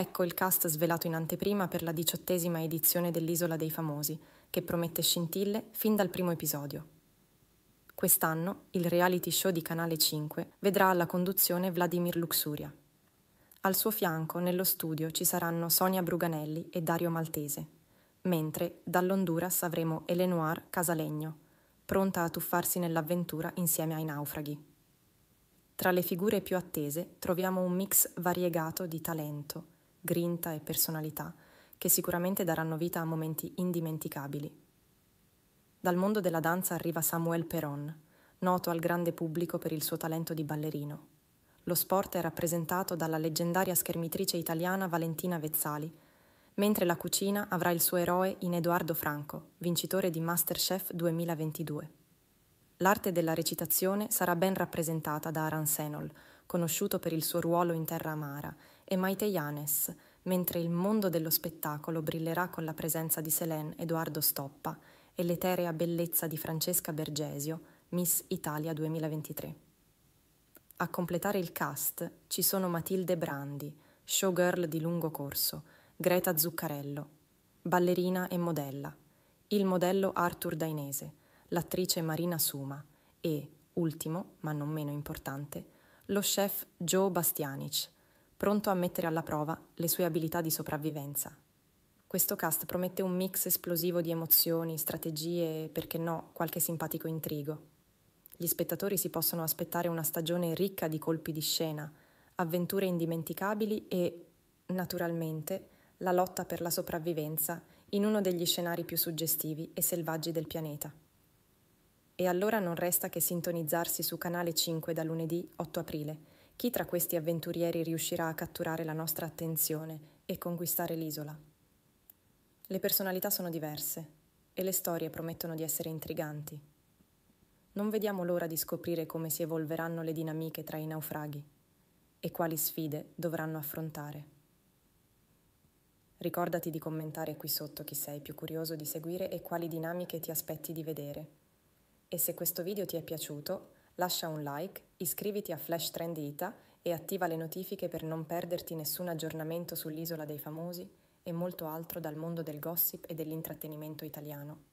Ecco il cast svelato in anteprima per la diciottesima edizione dell'Isola dei Famosi, che promette scintille fin dal primo episodio. Quest'anno il reality show di Canale 5 vedrà alla conduzione Vladimir Luxuria. Al suo fianco, nello studio, ci saranno Sonia Bruganelli e Dario Maltese, mentre dall'Honduras avremo Elenoir Casalegno, pronta a tuffarsi nell'avventura insieme ai naufraghi. Tra le figure più attese troviamo un mix variegato di talento, grinta e personalità che sicuramente daranno vita a momenti indimenticabili. Dal mondo della danza arriva Samuel Peron, noto al grande pubblico per il suo talento di ballerino. Lo sport è rappresentato dalla leggendaria schermitrice italiana Valentina Vezzali, mentre la cucina avrà il suo eroe in Edoardo Franco, vincitore di Masterchef 2022. L'arte della recitazione sarà ben rappresentata da Aran Senol, conosciuto per il suo ruolo in Terra Amara, e Maite Yanes, mentre il mondo dello spettacolo brillerà con la presenza di Selene Edoardo Stoppa e l'eterea bellezza di Francesca Bergesio, Miss Italia 2023. A completare il cast ci sono Matilde Brandi, showgirl di lungo corso, Greta Zuccarello, ballerina e modella, il modello Arthur Dainese, l'attrice Marina Suma e, ultimo ma non meno importante, lo chef Joe Bastianic, pronto a mettere alla prova le sue abilità di sopravvivenza. Questo cast promette un mix esplosivo di emozioni, strategie e, perché no, qualche simpatico intrigo. Gli spettatori si possono aspettare una stagione ricca di colpi di scena, avventure indimenticabili e, naturalmente, la lotta per la sopravvivenza in uno degli scenari più suggestivi e selvaggi del pianeta. E allora non resta che sintonizzarsi su Canale 5 da lunedì 8 aprile chi tra questi avventurieri riuscirà a catturare la nostra attenzione e conquistare l'isola? Le personalità sono diverse e le storie promettono di essere intriganti. Non vediamo l'ora di scoprire come si evolveranno le dinamiche tra i naufraghi e quali sfide dovranno affrontare. Ricordati di commentare qui sotto chi sei più curioso di seguire e quali dinamiche ti aspetti di vedere. E se questo video ti è piaciuto, Lascia un like, iscriviti a Flash Trend Ita e attiva le notifiche per non perderti nessun aggiornamento sull'isola dei famosi e molto altro dal mondo del gossip e dell'intrattenimento italiano.